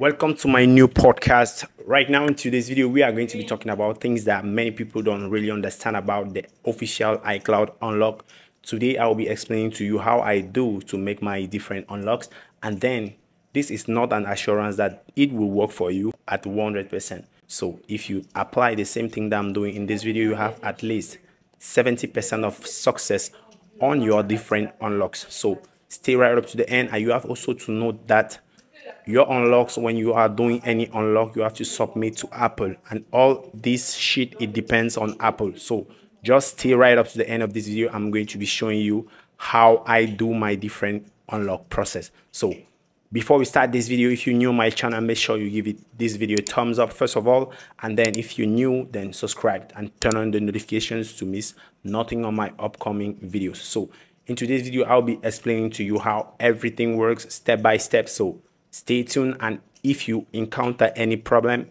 Welcome to my new podcast. Right now, in today's video, we are going to be talking about things that many people don't really understand about the official iCloud unlock. Today, I will be explaining to you how I do to make my different unlocks, and then this is not an assurance that it will work for you at 100%. So, if you apply the same thing that I'm doing in this video, you have at least 70% of success on your different unlocks. So, stay right up to the end, and you have also to note that your unlocks when you are doing any unlock you have to submit to apple and all this shit it depends on apple so just stay right up to the end of this video i'm going to be showing you how i do my different unlock process so before we start this video if you're new my channel make sure you give it this video a thumbs up first of all and then if you're new then subscribe and turn on the notifications to miss nothing on my upcoming videos so in today's video i'll be explaining to you how everything works step by step so Stay tuned and if you encounter any problem,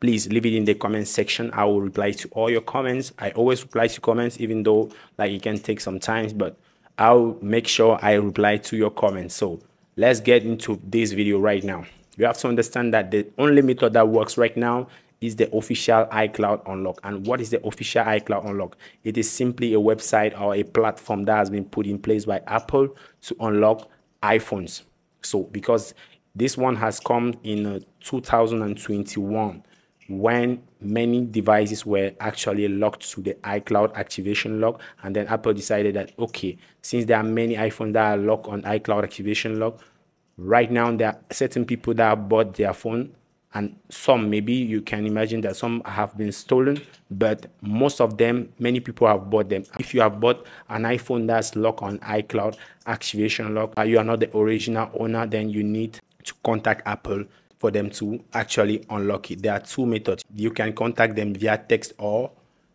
please leave it in the comment section. I will reply to all your comments. I always reply to comments even though like it can take some time, but I'll make sure I reply to your comments. So let's get into this video right now. You have to understand that the only method that works right now is the official iCloud Unlock. And what is the official iCloud Unlock? It is simply a website or a platform that has been put in place by Apple to unlock iPhones. So because this one has come in uh, 2021 when many devices were actually locked to the iCloud activation lock. And then Apple decided that, okay, since there are many iPhones that are locked on iCloud activation lock, right now there are certain people that bought their phone and some maybe you can imagine that some have been stolen but most of them many people have bought them if you have bought an iphone that's locked on icloud activation lock uh, you are not the original owner then you need to contact Apple for them to actually unlock it. There are two methods. You can contact them via text or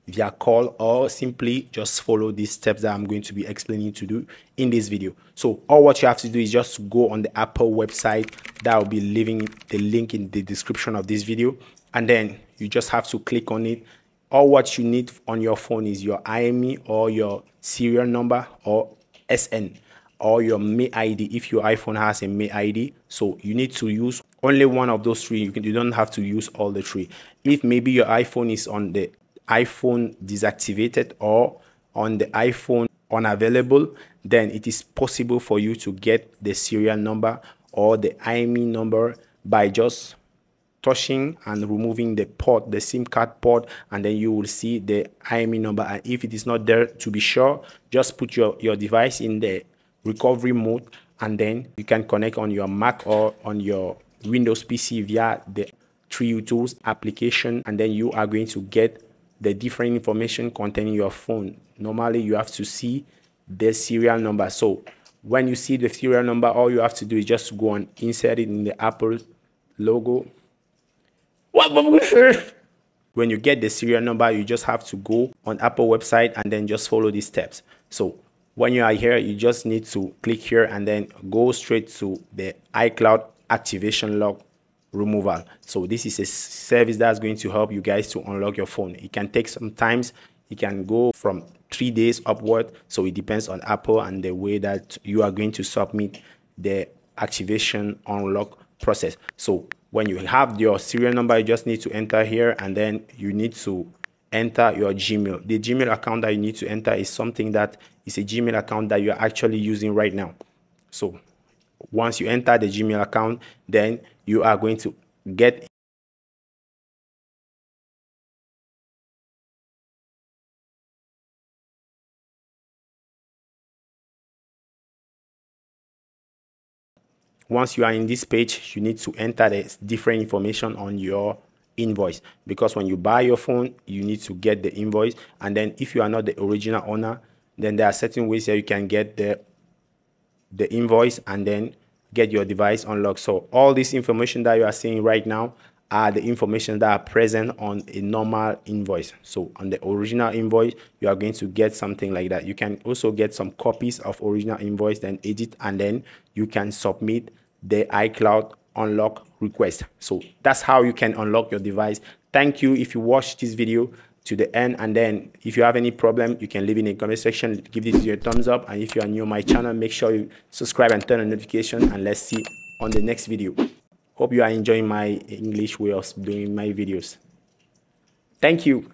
via call or simply just follow these steps that I'm going to be explaining to do in this video. So all what you have to do is just go on the Apple website that will be leaving the link in the description of this video and then you just have to click on it. All what you need on your phone is your IME or your serial number or SN or your May ID if your iPhone has a May ID. So you need to use only one of those three. You, can, you don't have to use all the three. If maybe your iPhone is on the iPhone disactivated or on the iPhone unavailable, then it is possible for you to get the serial number or the IME number by just touching and removing the port, the SIM card port, and then you will see the IME number. And if it is not there, to be sure, just put your, your device in the recovery mode, and then you can connect on your Mac or on your Windows PC via the 3U Tools application, and then you are going to get the different information containing your phone. Normally, you have to see the serial number. So when you see the serial number, all you have to do is just go and insert it in the Apple logo. When you get the serial number, you just have to go on Apple website and then just follow these steps. So when you are here, you just need to click here and then go straight to the iCloud activation log removal. So this is a service that's going to help you guys to unlock your phone. It can take some times. It can go from three days upward. So it depends on Apple and the way that you are going to submit the activation unlock process. So when you have your serial number, you just need to enter here and then you need to enter your Gmail. The Gmail account that you need to enter is something that is a Gmail account that you're actually using right now. So once you enter the Gmail account, then you are going to get Once you are in this page, you need to enter the different information on your invoice because when you buy your phone, you need to get the invoice. And then if you are not the original owner, then there are certain ways that you can get the the invoice and then get your device unlocked. So all this information that you are seeing right now are the information that are present on a normal invoice. So on the original invoice, you are going to get something like that. You can also get some copies of original invoice, then edit, and then you can submit the iCloud unlock request. So that's how you can unlock your device. Thank you if you watched this video to the end and then if you have any problem you can leave in the comment section give this your thumbs up and if you are new on my channel make sure you subscribe and turn on notification and let's see on the next video hope you are enjoying my english way of doing my videos thank you